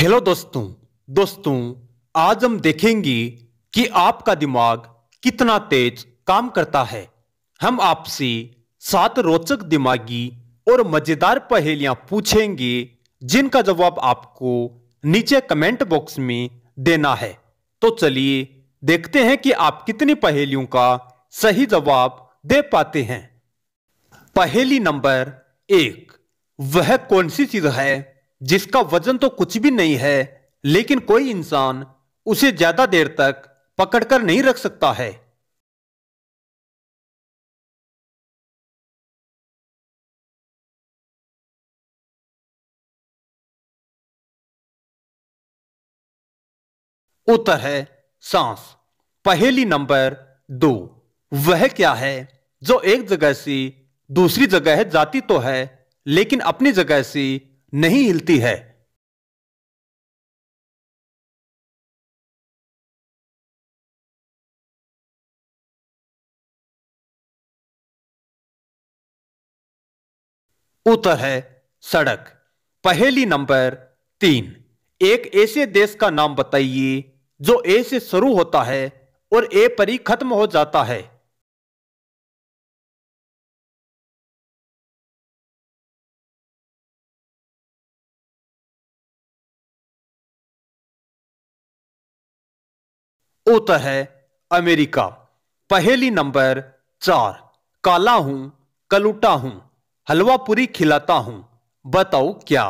hello दोस्तों दोस्तों आज हम देखेंगे कि आपका दिमाग कितना तेज काम करता है हम आपसे सात रोचक दिमागी और मजेदार पहेलियां पूछेंगे जिनका जवाब आपको नीचे कमेंट बॉक्स में देना है तो चलिए देखते हैं कि आप कितनी पहेलियों का सही जवाब दे पाते हैं पहेली नंबर एक वह कौन सी चीज है जिसका वजन तो कुछ भी नहीं है लेकिन कोई इंसान उसे ज्यादा देर तक पकड़कर नहीं रख सकता है उत्तर है सांस पहेली नंबर दो वह क्या है जो एक जगह से दूसरी जगह जाती तो है लेकिन अपनी जगह से नहीं हिलती है उत्तर है सड़क पहली नंबर तीन एक ऐसे देश का नाम बताइए जो ए से शुरू होता है और ए पर ही खत्म हो जाता है उत्तर है अमेरिका पहली नंबर चार काला हूं कलूटा हूं हलवा पूरी खिलाता हूं बताओ क्या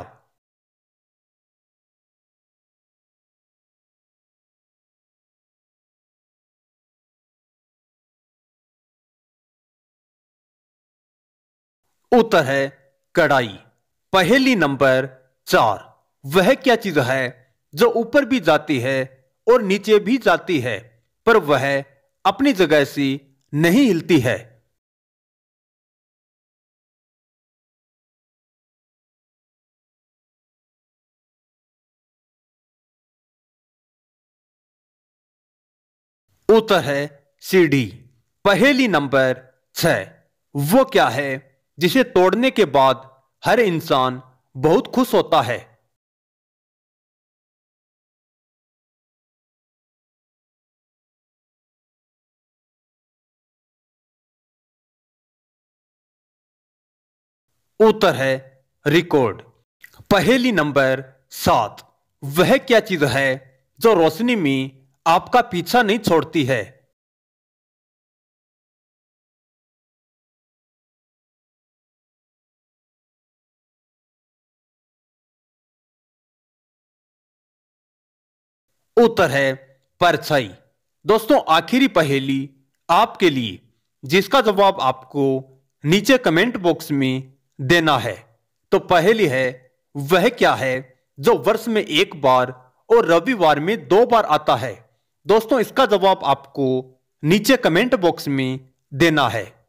उत्तर है कढ़ाई पहेली नंबर चार वह क्या चीज है जो ऊपर भी जाती है और नीचे भी जाती है पर वह अपनी जगह से नहीं हिलती है उत्तर है सीढ़ी पहेली नंबर छ वो क्या है जिसे तोड़ने के बाद हर इंसान बहुत खुश होता है उत्तर है रिकॉर्ड पहेली नंबर सात वह क्या चीज है जो रोशनी में आपका पीछा नहीं छोड़ती है उत्तर है परछाई दोस्तों आखिरी पहेली आपके लिए जिसका जवाब आपको नीचे कमेंट बॉक्स में देना है तो पहली है वह क्या है जो वर्ष में एक बार और रविवार में दो बार आता है दोस्तों इसका जवाब आपको नीचे कमेंट बॉक्स में देना है